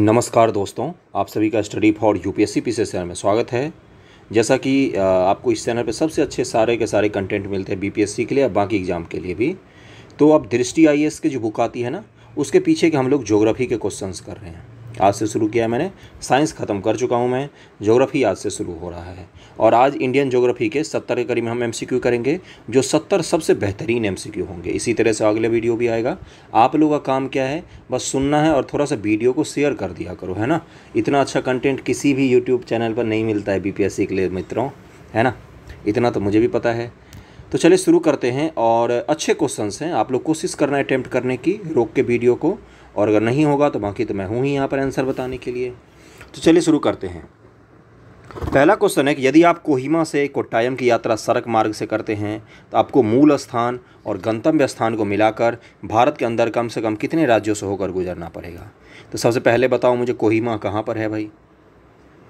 नमस्कार दोस्तों आप सभी का स्टडी फॉर यूपीएससी पी चैनल में स्वागत है जैसा कि आपको इस चैनल पर सबसे अच्छे सारे के सारे कंटेंट मिलते हैं बीपीएससी के लिए और बाकी एग्जाम के लिए भी तो अब दृष्टि आईएएस की जो बुक आती है ना उसके पीछे के हम लोग ज्योग्राफी के क्वेश्चंस कर रहे हैं आज से शुरू किया मैंने साइंस ख़त्म कर चुका हूँ मैं जोग्राफ़ी आज से शुरू हो रहा है और आज इंडियन जोग्राफ़ी के सत्तर के करीब हम एम करेंगे जो सत्तर सबसे बेहतरीन एम होंगे इसी तरह से अगले वीडियो भी आएगा आप लोगों का काम क्या है बस सुनना है और थोड़ा सा वीडियो को शेयर कर दिया करो है ना इतना अच्छा कंटेंट किसी भी यूट्यूब चैनल पर नहीं मिलता है बी के लिए मित्रों है ना इतना तो मुझे भी पता है तो चलिए शुरू करते हैं और अच्छे क्वेश्चंस हैं आप लोग कोशिश करना अटैम्प्ट करने की रोक के वीडियो को और अगर नहीं होगा तो बाकी तो मैं हूँ ही यहाँ पर आंसर बताने के लिए तो चलिए शुरू करते हैं पहला क्वेश्चन है कि यदि आप कोहिमा से कोट्टायम की यात्रा सड़क मार्ग से करते हैं तो आपको मूल स्थान और गंतव्य स्थान को मिलाकर भारत के अंदर कम से कम कितने राज्यों से होकर गुजरना पड़ेगा तो सबसे पहले बताओ मुझे कोहिमा कहाँ पर है भाई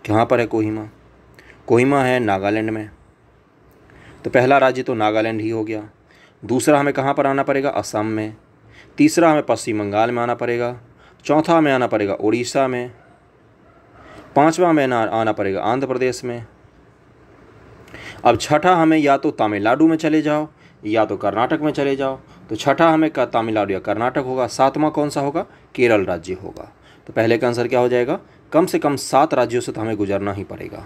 कहाँ पर है कोहिमा कोहिमा है नागालैंड में तो पहला राज्य तो नागालैंड ही हो गया दूसरा हमें कहाँ पर आना पड़ेगा असम में तीसरा हमें पश्चिम बंगाल में आना पड़ेगा चौथा हमें आना पड़ेगा उड़ीसा में पाँचवा हमें आना पड़ेगा आंध्र प्रदेश में अब छठा हमें या तो तमिलनाडु में चले जाओ या तो कर्नाटक में चले जाओ तो छठा हमें का तमिलनाडु या कर्नाटक होगा सातवां कौन सा होगा केरल राज्य होगा तो पहले का आंसर क्या हो जाएगा कम से कम सात राज्यों से तो हमें गुजरना ही पड़ेगा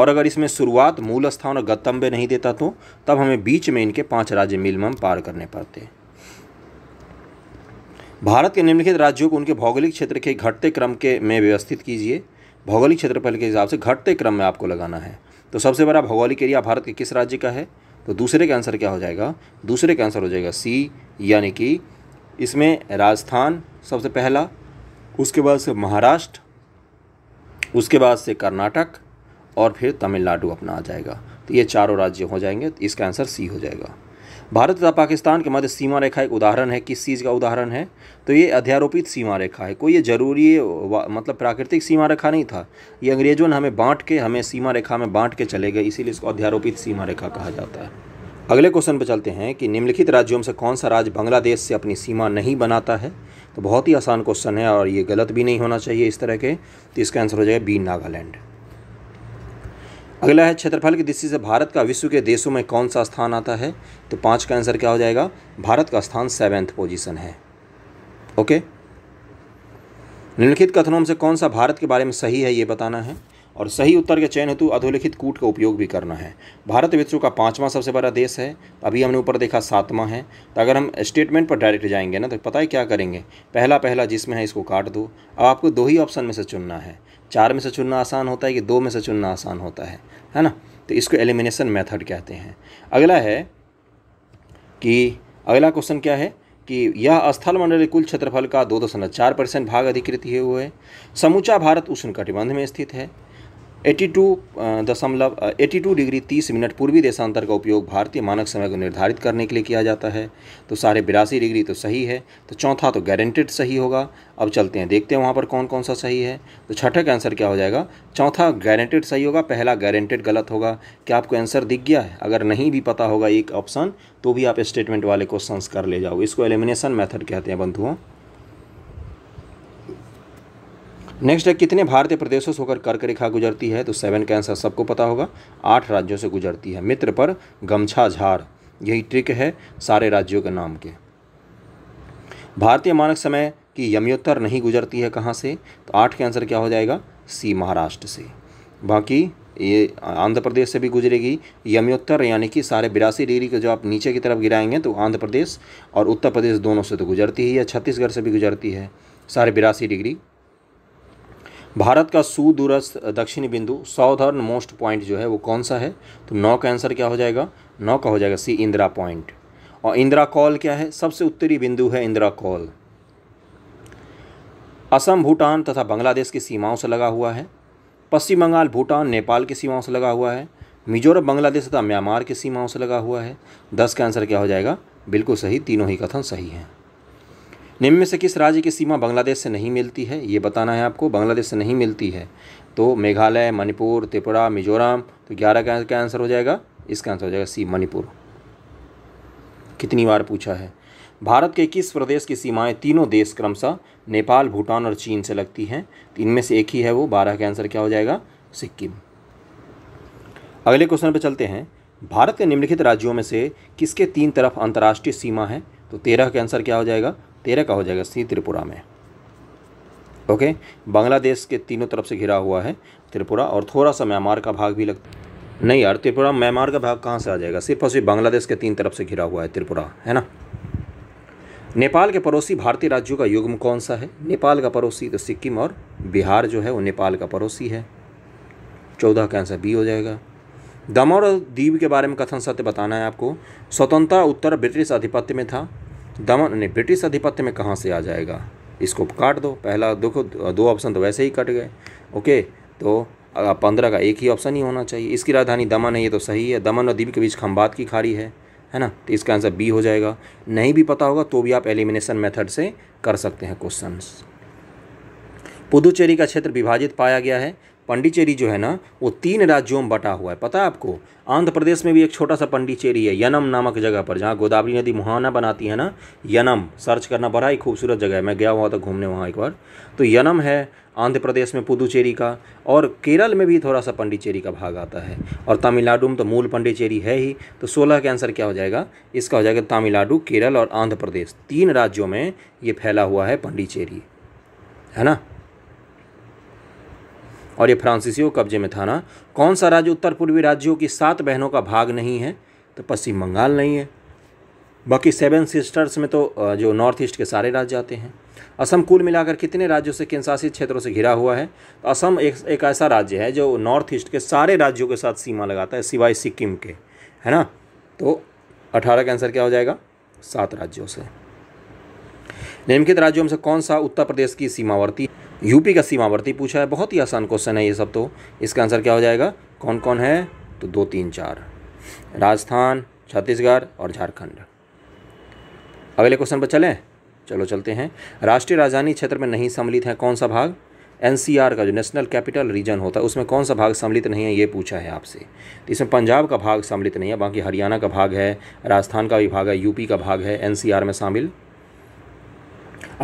और अगर इसमें शुरुआत मूल स्थान और गतम्बे नहीं देता तो तब हमें बीच में इनके पांच राज्य मिलमम पार करने पड़ते भारत के निम्नलिखित राज्यों को उनके भौगोलिक क्षेत्र के घटते क्रम के में व्यवस्थित कीजिए भौगोलिक क्षेत्रफल के हिसाब से घटते क्रम में आपको लगाना है तो सबसे बड़ा भौगोलिक एरिया भारत के किस राज्य का है तो दूसरे का आंसर क्या हो जाएगा दूसरे का आंसर हो जाएगा सी यानी कि इसमें राजस्थान सबसे पहला उसके बाद से महाराष्ट्र उसके बाद से कर्नाटक और फिर तमिलनाडु अपना आ जाएगा तो ये चारों राज्य हो जाएंगे तो इसका आंसर सी हो जाएगा भारत तथा पाकिस्तान के मध्य सीमा रेखा एक उदाहरण है किस चीज़ का उदाहरण है तो ये अध्यारोपित सीमा रेखा है कोई ये जरूरी मतलब प्राकृतिक सीमा रेखा नहीं था ये अंग्रेज़ों ने हमें बांट के हमें सीमा रेखा में बांट के चले गए इसीलिए इसको अध्यारोपित सीमा रेखा कहा जाता है अगले क्वेश्चन पर चलते हैं कि निम्नलिखित राज्यों में से कौन सा राज्य बांग्लादेश से अपनी सीमा नहीं बनाता है तो बहुत ही आसान क्वेश्चन है और ये गलत भी नहीं होना चाहिए इस तरह के तो इसका आंसर हो जाएगा बी नागालैंड अगला है क्षेत्रफल की दृष्टि से भारत का विश्व के देशों में कौन सा स्थान आता है तो पाँच का आंसर क्या हो जाएगा भारत का स्थान सेवेंथ पोजीशन है ओके निम्नलिखित कथनों से कौन सा भारत के बारे में सही है ये बताना है और सही उत्तर के चयन हेतु अधोलिखित कूट का उपयोग भी करना है भारत विश्व का पाँचवां सबसे बड़ा देश है अभी हमने ऊपर देखा सातवां है तो अगर हम स्टेटमेंट पर डायरेक्ट जाएंगे ना तो पता है क्या करेंगे पहला पहला जिसमें है इसको काट दो अब आपको दो ही ऑप्शन में से चुनना है चार में से चुनना आसान होता है कि दो में से चुनना आसान होता है है ना तो इसको एलिमिनेशन मेथड कहते हैं अगला है कि अगला क्वेश्चन क्या है कि यह स्थल मंडल कुल क्षेत्रफल का दो दशमलव चार परसेंट भाग अधिकृत हुए समूचा भारत उष्ण कटिबंध में स्थित है एट्टी टू दशमलव एटी टू डिग्री तीस मिनट पूर्वी देशांतर का उपयोग भारतीय मानक समय को निर्धारित करने के लिए किया जाता है तो साढ़े बिरासी डिग्री तो सही है तो चौथा तो गारंटेड सही होगा अब चलते हैं देखते हैं वहाँ पर कौन कौन सा सही है तो छठे का आंसर क्या हो जाएगा चौथा गारंटेड सही होगा पहला गारंटेड गलत होगा क्या आपको आंसर दिख गया है अगर नहीं भी पता होगा एक ऑप्शन तो भी आप स्टेटमेंट वाले क्वेश्चन कर ले जाओ इसको एलिमिनेशन मैथड कहते हैं बंधुओं नेक्स्ट है कितने भारतीय प्रदेशों से होकर कर्क रेखा गुजरती है तो सेवन का आंसर सबको पता होगा आठ राज्यों से गुजरती है मित्र पर गमछा झार यही ट्रिक है सारे राज्यों के नाम के भारतीय मानक समय की यमयोत्तर नहीं गुजरती है कहाँ से तो आठ के आंसर क्या हो जाएगा सी महाराष्ट्र से बाकी ये आंध्र प्रदेश से भी गुजरेगी यमयोत्तर यानी कि सारे बिरासी डिग्री के जो आप नीचे की तरफ गिराएंगे तो आंध्र प्रदेश और उत्तर प्रदेश दोनों से तो गुजरती ही है छत्तीसगढ़ से भी गुजरती है सारे बिरासी डिग्री भारत का सुदूरस्थ दक्षिणी बिंदु साउदर्न मोस्ट पॉइंट जो है वो कौन सा है तो नौ का आंसर क्या हो जाएगा नौ का हो जाएगा सी इंदिरा पॉइंट और इंदिरा कॉल क्या है सबसे उत्तरी बिंदु है इंदिरा कॉल असम भूटान तथा बांग्लादेश की सीमाओं से लगा हुआ है पश्चिम बंगाल भूटान नेपाल की सीमाओं से लगा हुआ है मिजोरम बांग्लादेश तथा म्यांमार की सीमाओं से लगा हुआ है दस का आंसर क्या हो जाएगा बिल्कुल सही तीनों ही कथन सही हैं निम्न से किस राज्य की सीमा बांग्लादेश से नहीं मिलती है ये बताना है आपको बांग्लादेश से नहीं मिलती है तो मेघालय मणिपुर त्रिपुरा मिजोरम तो ग्यारह का आंसर हो जाएगा इसका आंसर हो जाएगा सी मणिपुर कितनी बार पूछा है भारत के किस प्रदेश की सीमाएं तीनों देश क्रमशः नेपाल भूटान और चीन से लगती हैं तो इनमें से एक ही है वो बारह का आंसर क्या हो जाएगा सिक्किम अगले क्वेश्चन पर चलते हैं भारत के निम्नलिखित राज्यों में से किसके तीन तरफ अंतर्राष्ट्रीय सीमा है तो तेरह का आंसर क्या हो जाएगा तेरह का हो जाएगा सी त्रिपुरा में ओके बांग्लादेश के तीनों तरफ से घिरा हुआ है त्रिपुरा और थोड़ा सा म्यांमार का भाग भी लगता नहीं यार त्रिपुरा म्यांमार का भाग कहाँ से आ जाएगा सिर्फ और सिर्फ बांग्लादेश के तीन तरफ से घिरा हुआ है त्रिपुरा है ना नेपाल के पड़ोसी भारतीय राज्यों का युग्म कौन सा है नेपाल का पड़ोसी तो सिक्किम और बिहार जो है वो नेपाल का पड़ोसी है चौदह का आंसर बी हो जाएगा दमन और दीव के बारे में कथन सत्य बताना है आपको स्वतंत्रता उत्तर ब्रिटिश आधिपत्य में था दमन ने ब्रिटिश आधिपत्य में कहाँ से आ जाएगा इसको काट दो पहला देखो दो ऑप्शन तो वैसे ही कट गए ओके तो पंद्रह का एक ही ऑप्शन ही होना चाहिए इसकी राजधानी दमन है ये तो सही है दमन और दीप के बीच खम्बात की खाड़ी है है ना तो इसका आंसर बी हो जाएगा नहीं भी पता होगा तो भी आप एलिमिनेशन मेथड से कर सकते हैं क्वेश्चंस पुदुचेरी का क्षेत्र विभाजित पाया गया है पंडिचेरी जो है ना वो तीन राज्यों में बटा हुआ है पता है आपको आंध्र प्रदेश में भी एक छोटा सा पंडिचेरी है यनम नामक जगह पर जहाँ गोदावरी नदी मुहाना बनाती है ना यनम सर्च करना बड़ा ही खूबसूरत जगह है मैं गया हुआ था घूमने वहाँ एक बार तो यनम है आंध्र प्रदेश में पुदुचेरी का और केरल में भी थोड़ा सा पंडिचेरी का भाग आता है और तमिलनाडु में तो मूल पंडिचेरी है ही तो सोलह के आंसर क्या हो जाएगा इसका हो जाएगा तमिलनाडु केरल और आंध्र प्रदेश तीन राज्यों में ये फैला हुआ है पंडिचेरी है ना और ये फ्रांसीसियों कब्जे में था ना कौन सा राज्य उत्तर पूर्वी राज्यों की सात बहनों का भाग नहीं है तो पश्चिम बंगाल नहीं है बाकी सेवन सिस्टर्स में तो जो नॉर्थ ईस्ट के सारे राज्य आते हैं असम कुल मिलाकर कितने राज्यों से केंद्रशासित क्षेत्रों से घिरा हुआ है तो असम एक एक ऐसा राज्य है जो नॉर्थ ईस्ट के सारे राज्यों के साथ सीमा लगाता है सिवाय सिक्किम के है ना तो अठारह का आंसर क्या हो जाएगा सात राज्यों से निम्नलिखित राज्यों में से कौन सा उत्तर प्रदेश की सीमावर्ती यूपी का सीमावर्ती पूछा है बहुत ही आसान क्वेश्चन है ये सब तो इसका आंसर क्या हो जाएगा कौन कौन है तो दो तीन चार राजस्थान छत्तीसगढ़ और झारखंड अगले क्वेश्चन पर चलें चलो चलते हैं राष्ट्रीय राजधानी क्षेत्र में नहीं सम्मिलित है कौन सा भाग एनसीआर का जो नेशनल कैपिटल रीजन होता है उसमें कौन सा भाग सम्मिलित नहीं है ये पूछा है आपसे तो इसमें पंजाब का भाग सम्मिलित नहीं है बाकी हरियाणा का भाग है राजस्थान का भी भाग है यूपी का भाग है एनसीआर में शामिल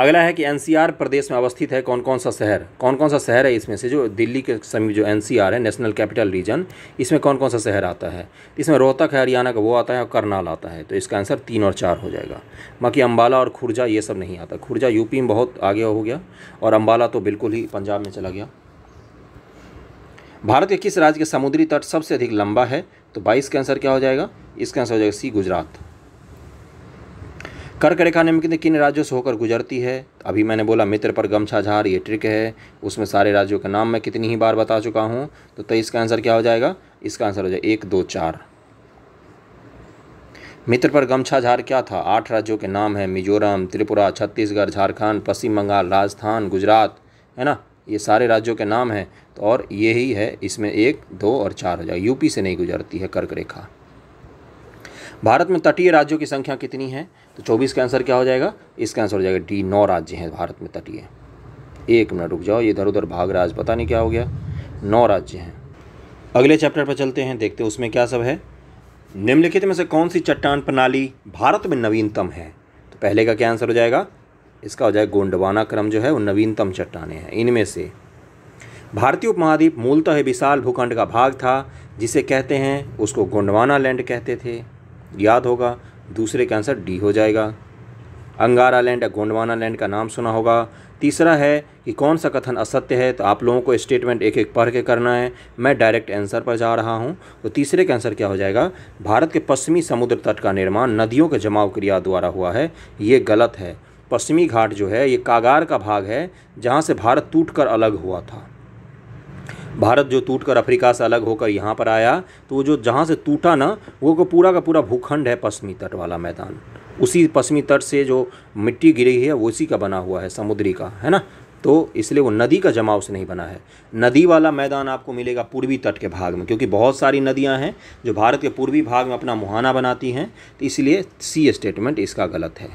अगला है कि एनसीआर प्रदेश में अवस्थित है कौन कौन सा शहर कौन कौन सा शहर है इसमें से जो दिल्ली के समीप जो एनसीआर है नेशनल कैपिटल रीजन इसमें कौन कौन सा शहर आता है इसमें रोहतक है हरियाणा का वो आता है और करनाल आता है तो इसका आंसर तीन और चार हो जाएगा बाकी अम्बाला और खुर्जा ये सब नहीं आता खुर्जा यूपी में बहुत आगे हो गया और अम्बाला तो बिल्कुल ही पंजाब में चला गया भारत के किस राज्य के समुद्री तट सबसे अधिक लंबा है तो बाईस का आंसर क्या हो जाएगा इसका आंसर हो जाएगा सी गुजरात कर्क रेखा निम्न किन राज्यों से होकर गुजरती है अभी मैंने बोला मित्र पर गमछा झार ये ट्रिक है उसमें सारे राज्यों का नाम मैं कितनी ही बार बता चुका हूँ तो तेईस का आंसर क्या हो जाएगा इसका आंसर हो जाएगा एक दो चार मित्र पर गमछा झार क्या था आठ राज्यों के नाम है मिजोरम त्रिपुरा छत्तीसगढ़ झारखंड पश्चिम बंगाल राजस्थान गुजरात है ना ये सारे राज्यों के नाम हैं तो और ये ही है इसमें एक दो और चार हो जाएगा यूपी से नहीं गुजरती है कर्क रेखा भारत में तटीय राज्यों की संख्या कितनी है तो चौबीस का आंसर क्या हो जाएगा इसका आंसर हो जाएगा डी नौ राज्य हैं भारत में तटीय एक मिनट रुक जाओ इधर उधर भाग राज पता नहीं क्या हो गया नौ राज्य हैं अगले चैप्टर पर चलते हैं देखते हैं उसमें क्या सब है निम्नलिखित में से कौन सी चट्टान प्रणाली भारत में नवीनतम है तो पहले का क्या आंसर हो जाएगा इसका हो जाएगा गोंडवाना क्रम जो है वो नवीनतम चट्टाने हैं इनमें से भारतीय उपमहाद्वीप मूलतः विशाल भूखंड का भाग था जिसे कहते हैं उसको गोंडवाना लैंड कहते थे याद होगा दूसरे का आंसर डी हो जाएगा अंगारा लैंड या गोंडवाना लैंड का नाम सुना होगा तीसरा है कि कौन सा कथन असत्य है तो आप लोगों को स्टेटमेंट एक एक पढ़ के करना है मैं डायरेक्ट आंसर पर जा रहा हूँ तो तीसरे का आंसर क्या हो जाएगा भारत के पश्चिमी समुद्र तट का निर्माण नदियों के जमाव क्रिया द्वारा हुआ है ये गलत है पश्चिमी घाट जो है ये कागार का भाग है जहाँ से भारत टूट कर अलग हुआ था भारत जो टूट कर अफ्रीका से अलग होकर यहाँ पर आया तो वो जो जहाँ से टूटा ना वो को पूरा का पूरा भूखंड है पश्चिमी तट वाला मैदान उसी पश्चिमी तट से जो मिट्टी गिरी है वो उसी का बना हुआ है समुद्री का है ना तो इसलिए वो नदी का जमाव से नहीं बना है नदी वाला मैदान आपको मिलेगा पूर्वी तट के भाग में क्योंकि बहुत सारी नदियां हैं जो भारत के पूर्वी भाग में अपना मुहाना बनाती हैं तो इसलिए सी स्टेटमेंट इसका गलत है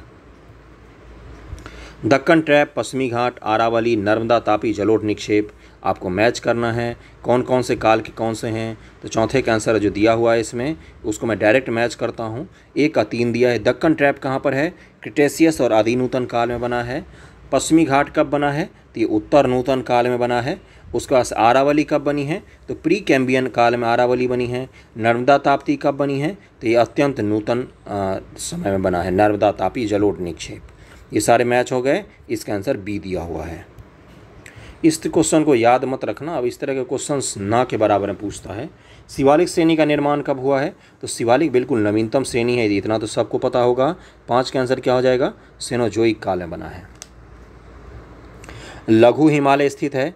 दक्कन ट्रैप पश्चिमी घाट आरावली नर्मदा तापी जलोट निक्षेप आपको मैच करना है कौन कौन से काल के कौन से हैं तो चौथे का आंसर जो दिया हुआ है इसमें उसको मैं डायरेक्ट मैच करता हूँ एक का तीन दिया है दक्कन ट्रैप कहाँ पर है क्रिटेशियस और आदि नूतन काल में बना है पश्चिमी घाट कब बना है तो ये उत्तर नूतन काल में बना है उसके पास आरावली कब बनी है तो प्री कैम्बियन काल में आरावली बनी है नर्मदा ताप्ती कब बनी है तो ये अत्यंत नूतन समय में बना है नर्मदा तापी जलोट निक्षेप ये सारे मैच हो गए इसका आंसर बी दिया हुआ है इस क्वेश्चन को याद मत रखना अब इस तरह के क्वेश्चंस ना के बराबर में पूछता है शिवालिक श्रेणी का निर्माण कब हुआ है तो शिवालिक बिल्कुल नवीनतम श्रेणी है इतना तो सबको पता होगा पाँच के आंसर क्या हो जाएगा सेनोजोई काल में बना है लघु हिमालय स्थित है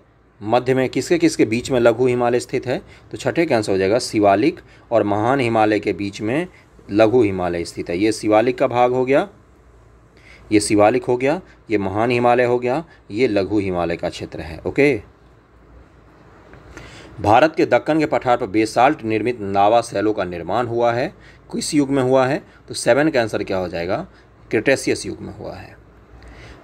मध्य में किसके किसके बीच में लघु हिमालय स्थित है तो छठे के आंसर हो जाएगा शिवालिक और महान हिमालय के बीच में लघु हिमालय स्थित है ये शिवालिक का भाग हो गया ये शिवालिक हो गया ये महान हिमालय हो गया ये लघु हिमालय का क्षेत्र है ओके भारत के दक्कन के पठार पर बेसाल्ट निर्मित नावा सैलो का निर्माण हुआ है किस युग में हुआ है तो सेवन का आंसर क्या हो जाएगा क्रिटेसियस युग में हुआ है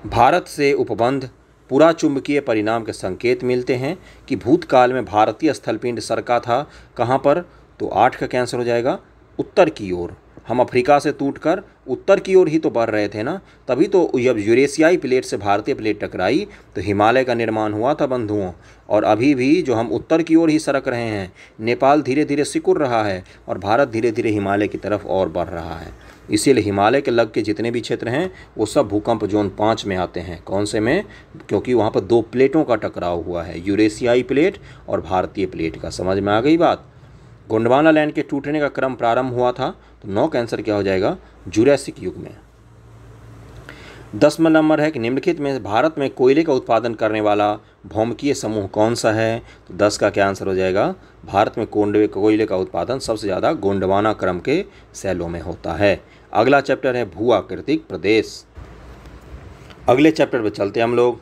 भारत से उपबंध पूरा चुंबकीय परिणाम के संकेत मिलते हैं कि भूतकाल में भारतीय स्थलपिंड सरका था कहाँ पर तो आठ का कैंसर हो जाएगा उत्तर की ओर हम अफ्रीका से टूटकर उत्तर की ओर ही तो बढ़ रहे थे ना तभी तो जब यूरेशियाई प्लेट से भारतीय प्लेट टकराई तो हिमालय का निर्माण हुआ था बंधुओं और अभी भी जो हम उत्तर की ओर ही सरक रहे हैं नेपाल धीरे धीरे सिकुड़ रहा है और भारत धीरे धीरे हिमालय की तरफ और बढ़ रहा है इसीलिए हिमालय के लग के जितने भी क्षेत्र हैं वो सब भूकंप जोन पाँच में आते हैं कौन से में क्योंकि वहाँ पर दो प्लेटों का टकराव हुआ है यूरेशियाई प्लेट और भारतीय प्लेट का समझ में आ गई बात गोंडवाना लैंड के टूटने का क्रम प्रारंभ हुआ था तो का आंसर क्या हो जाएगा जुरैसिक युग में दसवा नंबर है कि निम्नलिखित में भारत में कोयले का उत्पादन करने वाला भौमकीय समूह कौन सा है तो दस का क्या आंसर हो जाएगा भारत में कोंडवे कोयले का उत्पादन सबसे ज़्यादा गोंडवाना क्रम के सैलों में होता है अगला चैप्टर है भू आकृतिक प्रदेश अगले चैप्टर पर चलते हैं हम लोग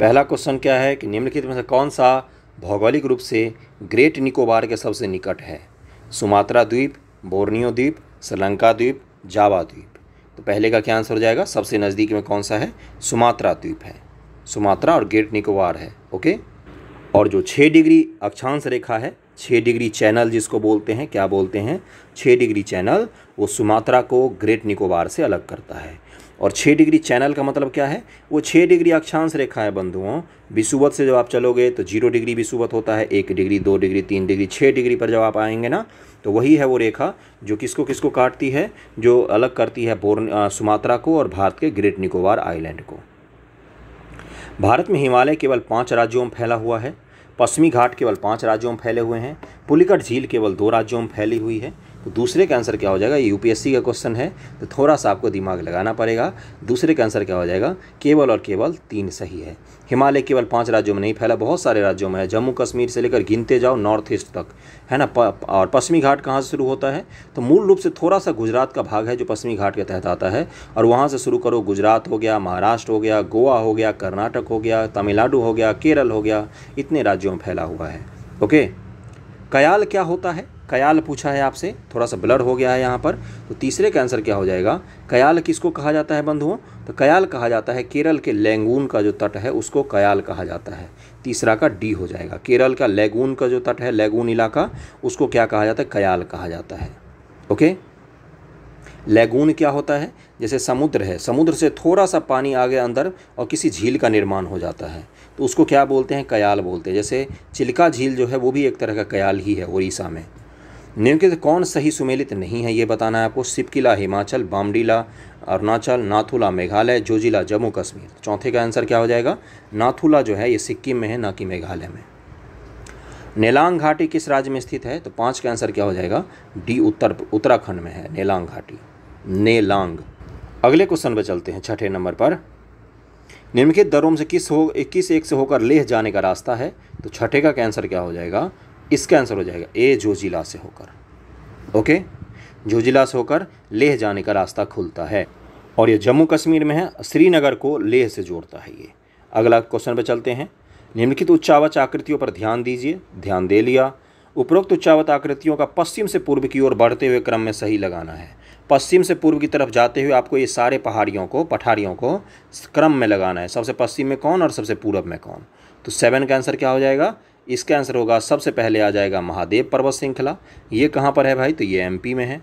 पहला क्वेश्चन क्या है कि निम्नलिखित में से कौन सा भौगोलिक रूप से ग्रेट निकोबार के सबसे निकट है सुमात्रा द्वीप बोर्नियो द्वीप श्रीलंका द्वीप जावा द्वीप तो पहले का क्या आंसर हो जाएगा सबसे नज़दीक में कौन सा है सुमात्रा द्वीप है सुमात्रा और ग्रेट निकोबार है ओके और जो छः डिग्री अक्षांश रेखा है छः डिग्री चैनल जिसको बोलते हैं क्या बोलते हैं छः डिग्री चैनल वो सुमात्रा को ग्रेट निकोबार से अलग करता है और छः डिग्री चैनल का मतलब क्या है वो छः डिग्री अक्षांश रेखा है बंधुओं विसुवत से जब आप चलोगे तो जीरो डिग्री विसुवत होता है एक डिग्री दो डिग्री तीन डिग्री छः डिग्री पर जब आप आएंगे ना तो वही है वो रेखा जो किसको किसको काटती है जो अलग करती है बोर्न सुमात्रा को और भारत के ग्रेट निकोबार आइलैंड को भारत में हिमालय केवल पाँच राज्यों में फैला हुआ है पश्चिमी घाट केवल पाँच राज्यों में फैले हुए हैं पुलिकट झील केवल दो राज्यों में फैली हुई है तो दूसरे का आंसर क्या हो जाएगा ये यूपीएससी का क्वेश्चन है तो थोड़ा सा आपको दिमाग लगाना पड़ेगा दूसरे का आंसर क्या हो जाएगा केवल और केवल तीन सही है हिमालय केवल पाँच राज्यों में नहीं फैला बहुत सारे राज्यों में है जम्मू कश्मीर से लेकर गिनते जाओ नॉर्थ ईस्ट तक है ना प और पश्चिमी घाट कहाँ से शुरू होता है तो मूल रूप से थोड़ा सा गुजरात का भाग है जो पश्चिमी घाट के तहत आता है और वहाँ से शुरू करो गुजरात हो गया महाराष्ट्र हो गया गोवा हो गया कर्नाटक हो गया तमिलनाडु हो गया केरल हो गया इतने राज्यों में फैला हुआ है ओके कयाल क्या होता है कयाल पूछा है आपसे थोड़ा सा ब्लर हो गया है यहाँ पर तो तीसरे का आंसर क्या हो जाएगा कयाल किसको कहा जाता है बंधुओं तो कयाल कहा जाता है केरल के लैंगून का जो तट है उसको कयाल कहा जाता है तीसरा का डी हो जाएगा केरल का लैगून का जो तट है लैगून इलाका उसको क्या कहा जाता है कयाल कहा जाता है ओके लैगून क्या होता है जैसे समुद्र है समुद्र से थोड़ा सा पानी आगे अंदर और किसी झील का निर्माण हो जाता है तो उसको क्या बोलते हैं कयाल बोलते हैं जैसे चिल्का झील जो है वो भी एक तरह का कयाल ही है उड़ीसा में निम्नलिखित कौन सही सुमेलित नहीं है ये बताना है आपको सिपकिला हिमाचल बामडीला अरुणाचल नाथुला मेघालय जोजिला जम्मू कश्मीर चौथे का आंसर क्या हो जाएगा नाथुला जो है ये सिक्किम में है ना कि मेघालय में नेलांग घाटी किस राज्य में स्थित है तो पाँच का आंसर क्या हो जाएगा डी उत्तर उत्तराखंड में है नेलांग घाटी नेलांग अगले क्वेश्चन पर चलते हैं छठे नंबर पर निम्नलिखित दरों से किस हो किस एक से होकर लेह जाने का रास्ता है तो छठे का कैंसर क्या हो जाएगा इसका आंसर हो जाएगा ए जोजिला से होकर ओके जोजिला से होकर लेह जाने का रास्ता खुलता है और ये जम्मू कश्मीर में है श्रीनगर को लेह से जोड़ता है ये अगला क्वेश्चन पर चलते हैं निम्नलिखित उच्चावच आकृतियों पर ध्यान दीजिए ध्यान दे लिया उपरोक्त उच्चावत आकृतियों का पश्चिम से पूर्व की ओर बढ़ते हुए क्रम में सही लगाना है पश्चिम से पूर्व की तरफ जाते हुए आपको ये सारे पहाड़ियों को पठारियों को क्रम में लगाना है सबसे पश्चिम में कौन और सबसे पूर्व में कौन तो सेवन का आंसर क्या हो जाएगा इसका आंसर होगा सबसे पहले आ जाएगा महादेव पर्वत श्रृंखला ये कहाँ पर है भाई तो ये एमपी में है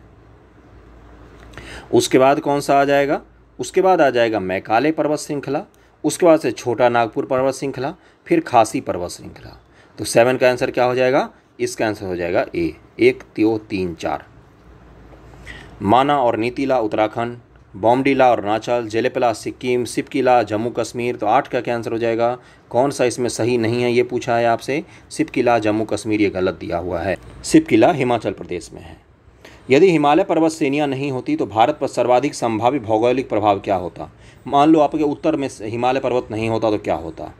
उसके बाद कौन सा आ जाएगा उसके बाद आ जाएगा मैकाले पर्वत श्रृंखला उसके बाद से छोटा नागपुर पर्वत श्रृंखला फिर खासी पर्वत श्रृंखला तो सेवन का आंसर क्या हो जाएगा इसका आंसर हो जाएगा ए एक त्यो तीन चार माना और नीतिला उत्तराखंड और अरुणाचल जेलेपला सिक्किम सिपकिला जम्मू कश्मीर तो आठ का क्या आंसर हो जाएगा कौन सा इसमें सही नहीं है ये पूछा है आपसे सिप किला जम्मू कश्मीर ये गलत दिया हुआ है सिप किला हिमाचल प्रदेश में है यदि हिमालय पर्वत श्रेणियाँ नहीं होती तो भारत पर सर्वाधिक संभावित भौगोलिक प्रभाव क्या होता मान लो आपके उत्तर में हिमालय पर्वत नहीं होता तो क्या होता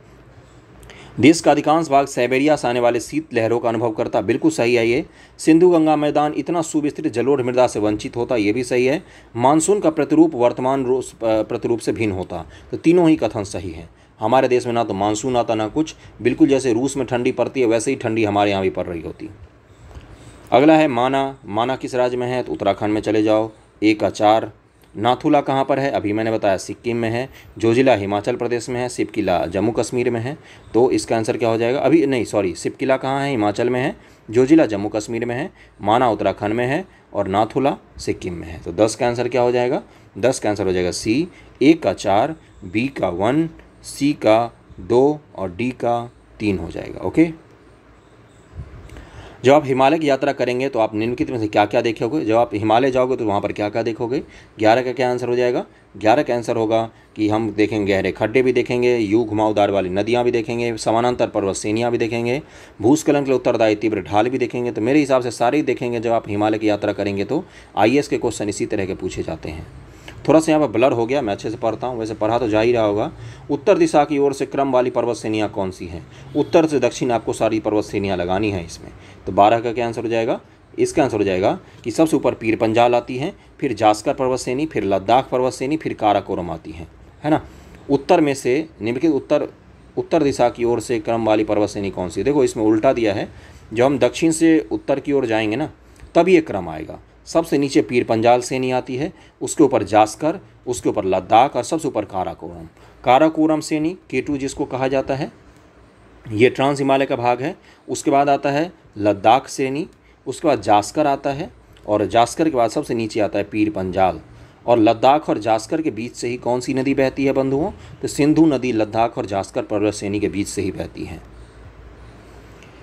देश का अधिकांश भाग साइबेरिया से आने वाले शीत लहरों का अनुभव करता बिल्कुल सही है ये सिंधु गंगा मैदान इतना सुविस्तृत जलोढ़ मृदा से वंचित होता ये भी सही है मानसून का प्रतिरूप वर्तमान प्रतिरूप से भिन्न होता तो तीनों ही कथन सही हैं हमारे देश में ना तो मानसून आता ना कुछ बिल्कुल जैसे रूस में ठंडी पड़ती है वैसे ही ठंडी हमारे यहाँ भी पड़ रही होती अगला है माना माना किस राज्य में है तो उत्तराखंड में चले जाओ एक आचार चार नाथुला कहाँ पर है अभी मैंने बताया सिक्किम में है जोजिला हिमाचल प्रदेश में है सिपकिला जम्मू कश्मीर में है तो इसका आंसर क्या हो जाएगा अभी नहीं सॉरी सिपकिला कहाँ है हिमाचल में है जोजिला जम्मू कश्मीर में है माना उत्तराखंड में है और नाथुला सिक्किम में है तो दस का आंसर क्या हो जाएगा दस का आंसर हो जाएगा सी ए का चार बी का वन सी का दो और डी का तीन हो जाएगा ओके जब आप हिमालय की यात्रा करेंगे तो आप निम्नलिखित में से क्या क्या देखोगे जब आप हिमालय जाओगे तो वहाँ पर क्या क्या देखोगे ग्यारह का क्या आंसर हो जाएगा ग्यारह का आंसर होगा कि हम देखेंगे गहरे खड्डे भी देखेंगे यू घुमावदार वाली नदियाँ भी देखेंगे समानांतर पर्वत सेनियाँ भी देखेंगे भूस्खलन के उत्तरदायी तीव्र ढाल भी देखेंगे तो मेरे हिसाब से सारे देखेंगे जब आप हिमालय की यात्रा करेंगे तो आई के क्वेश्चन इसी तरह के पूछे जाते हैं थोड़ा सा यहाँ पर ब्लर हो गया मैं अच्छे से पढ़ता हूँ वैसे पढ़ा तो जा ही रहा होगा उत्तर दिशा की ओर से क्रम वाली पर्वत श्रेणियाँ कौन सी हैं उत्तर से दक्षिण आपको सारी पर्वत श्रेणियाँ लगानी है इसमें तो बारह का क्या आंसर हो जाएगा इसका आंसर हो जाएगा कि सबसे ऊपर पीर पंजाल आती हैं फिर जास्कर पर्वत श्रेणी फिर लद्दाख पर्वत श्रेणी फिर काराकोरम आती हैं है ना उत्तर में से निम्नलिखित उत्तर उत्तर दिशा की ओर से क्रम वाली पर्वत श्रेणी कौन सी देखो इसमें उल्टा दिया है जब हम दक्षिण से उत्तर की ओर जाएंगे ना तब ये क्रम आएगा सबसे नीचे पीर पंजाल सेनी आती है उसके ऊपर जास्कर उसके ऊपर लद्दाख और सबसे ऊपर काराकोरम काराकोरम सेनी केटू जिसको कहा जाता है ये ट्रांस हिमालय का भाग है उसके बाद आता है लद्दाख सेनी उसके बाद जास्कर आता है और जास्कर के बाद सबसे नीचे आता है पीर पंजाल और लद्दाख और जास्कर के बीच से ही कौन सी नदी बहती है बंधुओं तो सिंधु नदी लद्दाख और जास्कर पर्वत श्रेणी के बीच से ही बहती है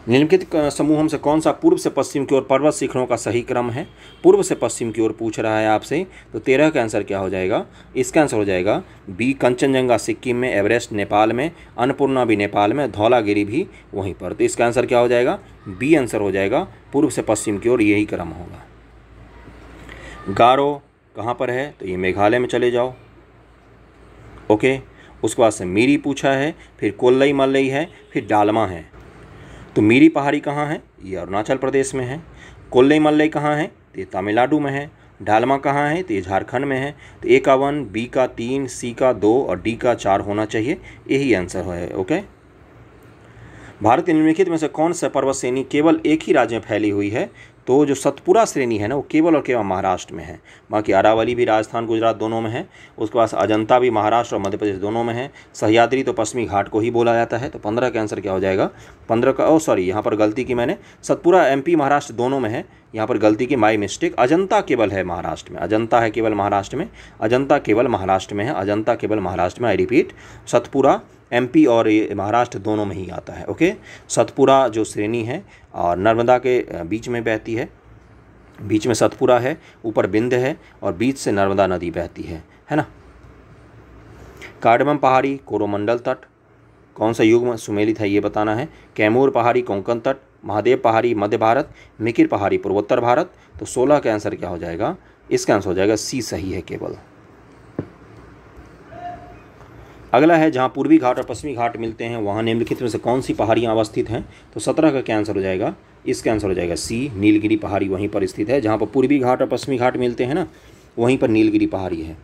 निम्नलिखित समूहों से कौन सा पूर्व से पश्चिम की ओर पर्वत शिखरों का सही क्रम है पूर्व से पश्चिम की ओर पूछ रहा है आपसे तो तेरह का आंसर क्या हो जाएगा इसका आंसर हो जाएगा बी कंचनजंगा सिक्किम में एवरेस्ट नेपाल में अन्नपूर्णा भी नेपाल में धौलागिरी भी वहीं पर तो इसका आंसर क्या हो जाएगा बी आंसर हो जाएगा पूर्व से पश्चिम की ओर यही क्रम होगा गारो कहाँ पर है तो ये मेघालय में चले जाओ ओके उसके बाद से मीरी पूछा है फिर कोल्लई मल्लई है फिर डालमा है तो मीरी पहाड़ी कहाँ है ये अरुणाचल प्रदेश में है कोल्लई मल्लई कहाँ है तो ये तमिलनाडु में है ढालमा कहाँ है तो ये झारखंड में है तो ए का वन बी का तीन सी का दो और डी का चार होना चाहिए यही आंसर है ओके भारत निम्नलिखित में से कौन सा पर्वत श्रेणी केवल एक ही राज्य में फैली हुई है तो जो सतपुरा श्रेणी है ना वो केवल और केवल महाराष्ट्र में है बाकी अरावली भी राजस्थान गुजरात दोनों में है उसके बाद अजंता भी महाराष्ट्र और मध्य प्रदेश दोनों में है सहयाद्री तो पश्चिमी घाट को ही बोला जाता है तो पंद्रह का आंसर क्या हो जाएगा पंद्रह का ओ सॉरी यहाँ पर गलती की मैंने सतपुरा एम महाराष्ट्र दोनों में है यहाँ पर गलती की माई मिस्टेक अजंता केवल है महाराष्ट्र में अजंता है केवल महाराष्ट्र में अजंता केवल महाराष्ट्र में है अजंता केवल महाराष्ट्र में आई रिपीट सतपुरा एमपी और ये महाराष्ट्र दोनों में ही आता है ओके सतपुरा जो श्रेणी है और नर्मदा के बीच में बहती है बीच में सतपुरा है ऊपर बिंद है और बीच से नर्मदा नदी बहती है है ना कार्डमम पहाड़ी कोरोमंडल तट कौन सा युग में सुमेलित है ये बताना है कैमूर पहाड़ी कोंकण तट महादेव पहाड़ी मध्य भारत मिकिर पहाड़ी पूर्वोत्तर भारत तो सोलह का आंसर क्या हो जाएगा इसका आंसर हो जाएगा सी सही है केवल अगला है जहाँ पूर्वी घाट और पश्चिमी घाट मिलते हैं वहाँ निम्नलिखित में से कौन सी पहाड़ियाँ अवस्थित हैं तो सत्रह का क्या आंसर हो जाएगा इसका आंसर हो जाएगा सी नीलगिरी पहाड़ी वहीं पर स्थित है जहाँ पर पूर्वी घाट और पश्चिमी घाट मिलते हैं ना वहीं पर नीलगिरी पहाड़ी है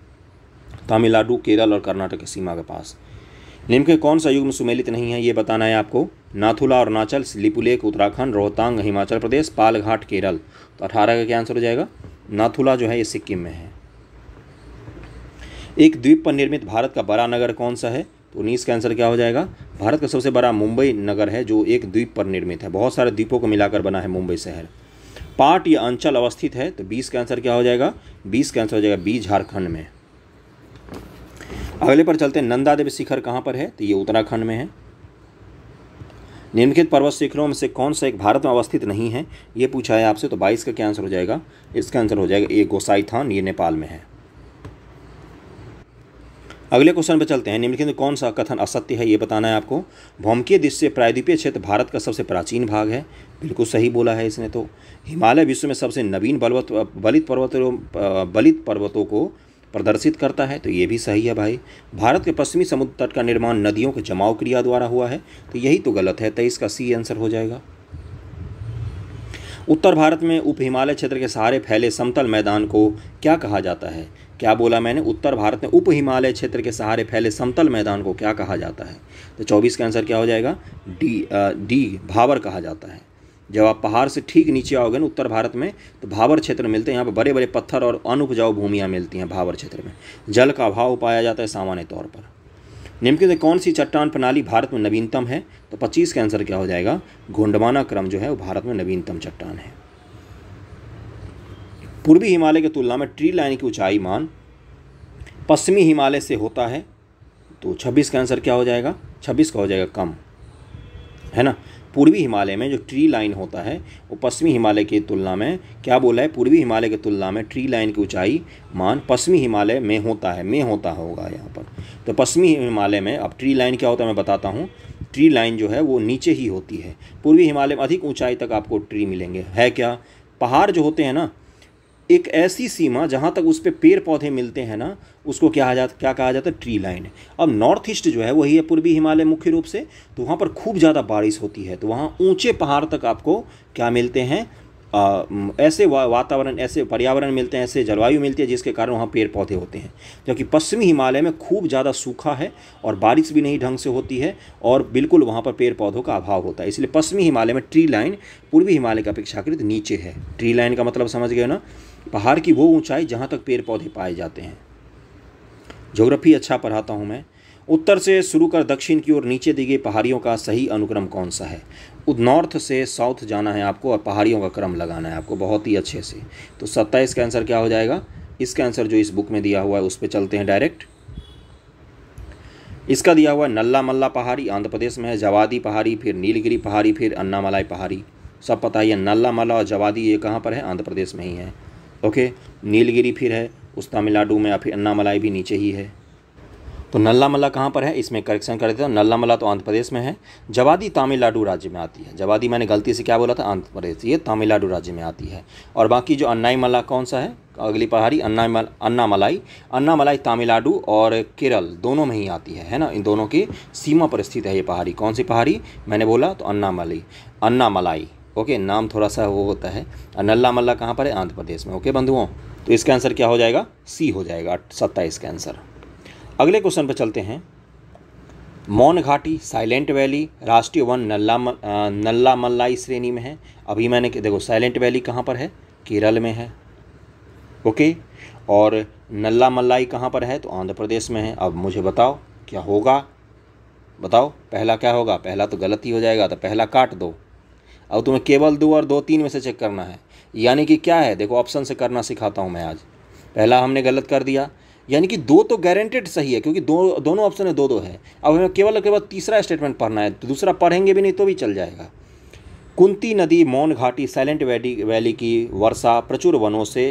तमिलनाडु केरल और कर्नाटक की सीमा के पास निम्न के कौन सा युग्म सुमेलित नहीं है ये बताना है आपको नाथुला अरुणाचल लिपुलेख उत्तराखंड रोहतांग हिमाचल प्रदेश पालघाट केरल तो अठारह का क्या आंसर हो जाएगा नाथुला जो है ये सिक्किम में है एक द्वीप पर निर्मित भारत का बड़ा नगर कौन सा है तो उन्नीस का आंसर क्या हो जाएगा भारत का सबसे बड़ा मुंबई नगर है जो एक द्वीप पर निर्मित है बहुत सारे द्वीपों को मिलाकर बना है मुंबई शहर पाट या अंचल अवस्थित है तो बीस का आंसर क्या हो जाएगा बीस का आंसर हो जाएगा बी झारखंड में अगले पर चलते हैं नंदा देवी शिखर कहाँ पर है तो ये उत्तराखंड में है निम्नलिखित पर्वत शिखरों में से कौन सा एक भारत में अवस्थित नहीं है ये पूछा है आपसे तो बाईस का क्या आंसर हो जाएगा इसका आंसर हो जाएगा ए गोसाई थान ये नेपाल में है अगले क्वेश्चन पर चलते हैं निम्नलिखित कौन सा कथन असत्य है ये बताना है आपको भौमकीय दृश्य से प्रायद्वीपीय क्षेत्र भारत का सबसे प्राचीन भाग है बिल्कुल सही बोला है इसने तो हिमालय विश्व में सबसे नवीन बलवत बलित पर्वतों बलित पर्वतों को प्रदर्शित करता है तो ये भी सही है भाई भारत के पश्चिमी समुद्र तट का निर्माण नदियों के जमाव क्रिया द्वारा हुआ है तो यही तो गलत है तेईस का सी आंसर हो जाएगा उत्तर भारत में उप हिमालय क्षेत्र के सहारे फैले समतल मैदान को क्या कहा जाता है क्या बोला मैंने उत्तर भारत में उप हिमालय क्षेत्र के सहारे फैले समतल मैदान को क्या कहा जाता है तो चौबीस का आंसर क्या हो जाएगा डी डी भावर कहा जाता है जब आप पहाड़ से ठीक नीचे आओगे ना उत्तर भारत में तो भावर क्षेत्र मिलते हैं यहाँ पर बड़े बड़े पत्थर और अनुपजाऊ भूमियाँ मिलती हैं भावर क्षेत्र में जल का अभाव पाया जाता है सामान्य तौर पर निम्नलिखित कौन सी चट्टान प्रणाली भारत में नवीनतम है तो 25 का आंसर क्या हो जाएगा गोंडवाना क्रम जो है वो भारत में नवीनतम चट्टान है पूर्वी हिमालय की तुलना में ट्री लाइन की ऊंचाई मान पश्चिमी हिमालय से होता है तो 26 का आंसर क्या हो जाएगा 26 का हो जाएगा कम है ना पूर्वी हिमालय में जो ट्री लाइन होता है वो पश्चिमी हिमालय की तुलना में क्या बोला है पूर्वी हिमालय की तुलना में ट्री लाइन की ऊंचाई मान पश्चिमी हिमालय में होता है में होता होगा यहाँ पर तो पश्चिमी हिमालय में अब ट्री लाइन क्या होता है मैं बताता हूँ ट्री लाइन जो है वो नीचे ही होती है पूर्वी हिमालय में अधिक ऊंचाई तक आपको ट्री मिलेंगे है क्या पहाड़ जो होते हैं ना एक ऐसी सीमा जहाँ तक उस पर पे पेड़ पौधे मिलते हैं ना उसको क्या जाता क्या कहा जाता है ट्री लाइन अब नॉर्थ ईस्ट जो है वही है पूर्वी हिमालय मुख्य रूप से तो वहाँ पर खूब ज़्यादा बारिश होती है तो वहाँ ऊँचे पहाड़ तक आपको क्या मिलते हैं आ, ऐसे वा, वातावरण ऐसे पर्यावरण मिलते हैं ऐसे जलवायु मिलती है जिसके कारण वहाँ पेड़ पौधे होते हैं जबकि पश्चिमी हिमालय में खूब ज़्यादा सूखा है और बारिश भी नहीं ढंग से होती है और बिल्कुल वहाँ पर पेड़ पौधों का अभाव होता है इसलिए पश्चिमी हिमालय में ट्री लाइन पूर्वी हिमालय का अपेक्षाकृत नीचे है ट्री लाइन का मतलब समझ गए ना पहाड़ की वो ऊंचाई जहाँ तक पेड़ पौधे पाए जाते हैं ज्योग्राफी अच्छा पढ़ाता हूँ मैं उत्तर से शुरू कर दक्षिण की ओर नीचे दी गई पहाड़ियों का सही अनुक्रम कौन सा है नॉर्थ से साउथ जाना है आपको और पहाड़ियों का क्रम लगाना है आपको बहुत ही अच्छे से तो सत्ताईस का आंसर क्या हो जाएगा इसका आंसर जो इस बुक में दिया हुआ है उस पर चलते हैं डायरेक्ट इसका दिया हुआ है नल्ला मल्ला पहाड़ी आंध्र प्रदेश में है जवादी पहाड़ी फिर नीलगिरी पहाड़ी फिर अन्नामलाई पहाड़ी सब पता ही है नल्ला मल्ला और जवादी ये कहाँ पर है आंध्र प्रदेश में ही है ओके नीलगिरी फिर है उस तमिलनाडु में या फिर अन्नामलाई भी नीचे ही है तो नल्ला कहाँ पर है इसमें करेक्शन कर देता हूँ नल्ला तो आंध्र प्रदेश में है जवादी तमिलनाडु राज्य में आती है जवादी मैंने गलती से क्या बोला था आंध्र प्रदेश ये तमिलनाडु राज्य में आती है और बाकी जो अन्नाई मला कौन सा है अगली पहाड़ी मलाई अन्नामलाई अन्नामलाई तमिलनाडु और केरल दोनों में ही आती है है ना इन दोनों की सीमा पर स्थित है ये पहाड़ी कौन सी पहाड़ी मैंने बोला तो अन्नामली अन्नामलाई ओके नाम थोड़ा सा वो होता है नल्ला मल्ला कहाँ पर है आंध्र प्रदेश में ओके बंधुओं तो इसका आंसर क्या हो जाएगा सी हो जाएगा सत्ताईस का आंसर अगले क्वेश्चन पर चलते हैं मौन घाटी साइलेंट वैली राष्ट्रीय वन नल्ला नल्ला मल्लाई श्रेणी में है अभी मैंने देखो साइलेंट वैली कहाँ पर है केरल में है ओके और नल्ला मल्लाई कहाँ पर है तो आंध्र प्रदेश में है अब मुझे बताओ क्या होगा बताओ पहला क्या होगा पहला तो गलती हो जाएगा तो पहला काट दो अब तुम्हें केवल दो और दो तीन में से चेक करना है यानी कि क्या है देखो ऑप्शन से करना सिखाता हूँ मैं आज पहला हमने गलत कर दिया यानी कि दो तो गारंटेड सही है क्योंकि दो दोनों ऑप्शन में दो दो है अब हमें केवल और केवल तीसरा स्टेटमेंट पढ़ना है तो दूसरा पढ़ेंगे भी नहीं तो भी चल जाएगा कुंती नदी मौन घाटी साइलेंट वैली वैली की वर्षा प्रचुर वनों से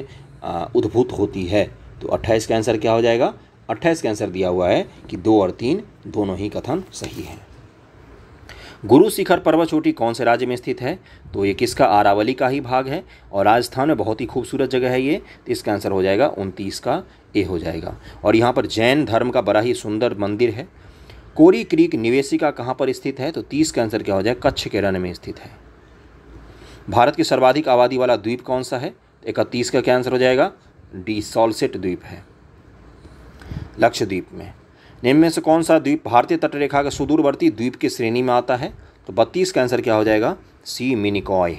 उद्भूत होती है तो अट्ठाईस का आंसर क्या हो जाएगा अट्ठाईस का आंसर दिया हुआ है कि दो और तीन दोनों ही कथन सही हैं गुरु शिखर पर्वत चोटी कौन से राज्य में स्थित है तो ये किसका आरावली का ही भाग है और राजस्थान में बहुत ही खूबसूरत जगह है ये तो इसका आंसर हो जाएगा उनतीस का ए हो जाएगा और यहाँ पर जैन धर्म का बड़ा ही सुंदर मंदिर है कोरी क्रीक निवेशिका कहाँ पर स्थित है तो तीस का आंसर क्या हो जाएगा कच्छ के रण में स्थित है भारत की सर्वाधिक आबादी वाला द्वीप कौन सा है इकतीस का क्या आंसर हो जाएगा डी सॉलसेट द्वीप है लक्षद्वीप में निम्न में से कौन सा द्वीप भारतीय तटरेखा के सुदूरवर्ती द्वीप की श्रेणी में आता है तो बत्तीस का आंसर क्या हो जाएगा सी मिनिकॉय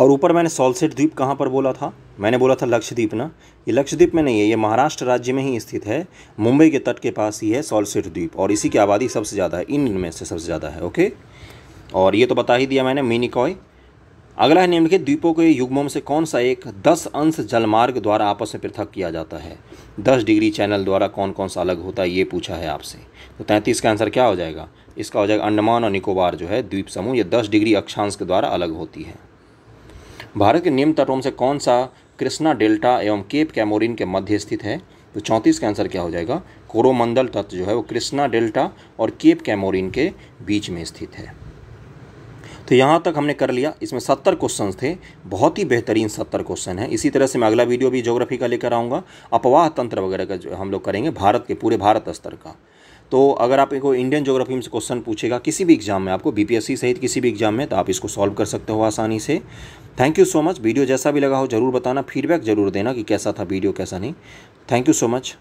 और ऊपर मैंने सोलसेट द्वीप कहाँ पर बोला था मैंने बोला था लक्षद्वीप ना ये लक्षद्वीप में नहीं है ये महाराष्ट्र राज्य में ही स्थित है मुंबई के तट के पास ही है सोलसेट द्वीप और इसी की आबादी सबसे ज़्यादा है इन इनमें से सबसे ज़्यादा है ओके और ये तो बता ही दिया मैंने मिनिकॉय अगला है निम्नलिखित द्वीपों के युग्मों से कौन सा एक दस अंश जलमार्ग द्वारा आपस में पृथक किया जाता है दस डिग्री चैनल द्वारा कौन कौन सा अलग होता है ये पूछा है आपसे तो तैंतीस का आंसर क्या हो जाएगा इसका हो जाएगा अंडमान और निकोबार जो है द्वीप समूह ये दस डिग्री अक्षांश के द्वारा अलग होती है भारत के निम्न तटों से कौन सा कृष्णा डेल्टा एवं केप कैमोरिन के मध्य स्थित है तो चौंतीस का आंसर क्या हो जाएगा कोरोमंडल तत्व जो है वो कृष्णा डेल्टा और केप कैमोरिन के बीच में स्थित है तो यहाँ तक हमने कर लिया इसमें सत्तर क्वेश्चन थे बहुत ही बेहतरीन सत्तर क्वेश्चन है इसी तरह से मैं अगला वीडियो भी ज्योग्राफी का लेकर आऊँगा अपवाह तंत्र वगैरह का जो हम लोग करेंगे भारत के पूरे भारत स्तर का तो अगर आप एक इंडियन ज्योग्राफी में से क्वेश्चन पूछेगा किसी भी एग्जाम में आपको बीपीएससी सहित किसी भी एग्जाम में तो आप इसको सॉल्व कर सकते हो आसानी से thank you so much video जैसा भी लगा हो जरूर बताना फीडबैक जरूर देना कि कैसा था वीडियो कैसा नहीं थैंक यू सो मच